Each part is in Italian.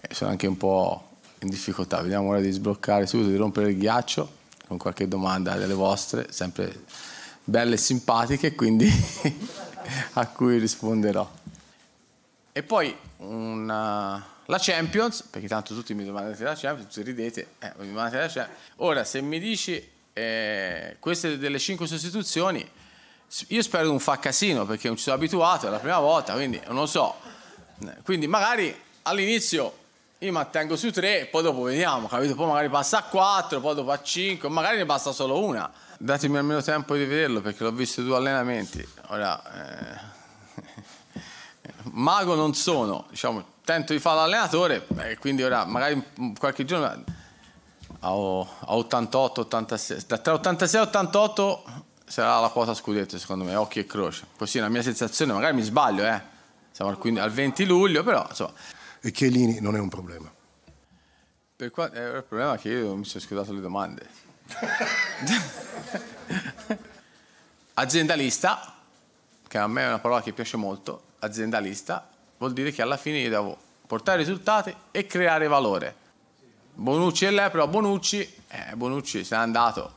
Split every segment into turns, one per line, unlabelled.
eh, sono anche un po' in difficoltà. Vediamo ora di sbloccare subito, di rompere il ghiaccio con qualche domanda delle vostre, sempre belle e simpatiche, quindi a cui risponderò. E poi una, la Champions, perché tanto tutti mi domandate la Champions, tutti ridete, eh, mi domandate la Champions. Ora, se mi dici eh, queste delle 5 sostituzioni, io spero non fa casino perché non ci sono abituato, è la prima volta, quindi non lo so. Eh, quindi magari all'inizio io attengo su 3, poi dopo vediamo, capito? Poi magari passa a quattro, poi dopo a cinque, magari ne basta solo una. Datemi almeno tempo di vederlo perché l'ho visto due allenamenti. Ora, eh... mago non sono, diciamo, tento di fare l'allenatore e eh, quindi ora magari qualche giorno a 88, 86, tra 86 e 88 sarà la quota scudetto secondo me, occhi e croce. Così è la mia sensazione, magari mi sbaglio, eh. Siamo al, 15, al 20 luglio, però insomma e Chiellini non è un problema. Per qua, è eh, il problema è che io mi sono scusato le domande. aziendalista, che a me è una parola che piace molto, aziendalista, vuol dire che alla fine io devo portare risultati e creare valore. Bonucci è lei, però Bonucci, eh, Bonucci se n'è andato.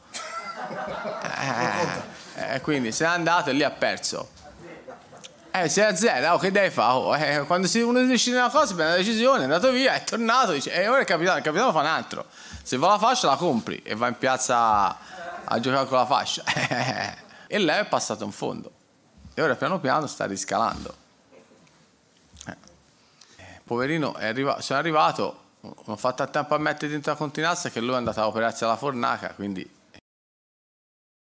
Eh, eh, quindi se n'è andato e lì ha perso. Eh, 6 a 0, oh, che dai fa? Oh, eh, quando uno decide una cosa, prende una decisione, è andato via, è tornato, dice, e eh, ora il capitano, il capitano fa un altro. Se va la fascia la compri e va in piazza a giocare con la fascia. e lei è passato in fondo. E ora piano piano sta riscalando. Eh. Eh, poverino, è arrivato, sono arrivato, non ho fatto a tempo a mettere dentro la continazza che lui è andato a operarsi alla fornaca, quindi